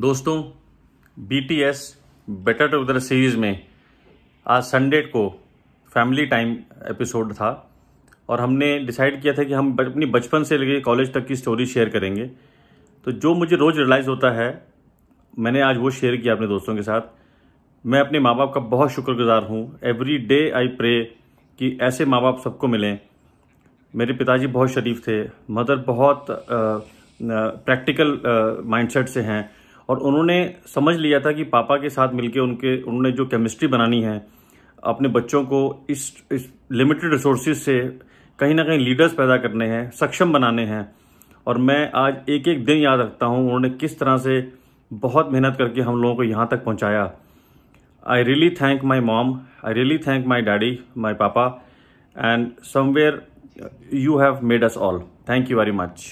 दोस्तों B T S better together series में आज संडे को फैमिली टाइम एपिसोड था और हमने डिसाइड किया था कि हम अपनी बचपन से लेकर कॉलेज तक की स्टोरी शेयर करेंगे तो जो मुझे रोज़ रियलाइज़ होता है मैंने आज वो शेयर किया अपने दोस्तों के साथ मैं अपने माँ बाप का बहुत शुक्रगुजार हूँ एवरी डे आई प्रे कि ऐसे माँ बाप सबको मिलें मेरे पिताजी बहुत शरीफ थे मदर बहुत प्रैक्टिकल माइंडसेट से हैं और उन्होंने समझ लिया था कि पापा के साथ मिलके उनके उन्होंने जो केमिस्ट्री बनानी है अपने बच्चों को इस इस लिमिटेड रिसोर्सेज से कहीं ना कहीं लीडर्स पैदा करने हैं सक्षम बनाने हैं और मैं आज एक एक दिन याद रखता हूँ उन्होंने किस तरह से बहुत मेहनत करके हम लोगों को यहाँ तक पहुँचाया I really thank my mom I really thank my daddy my papa and somewhere you have made us all thank you very much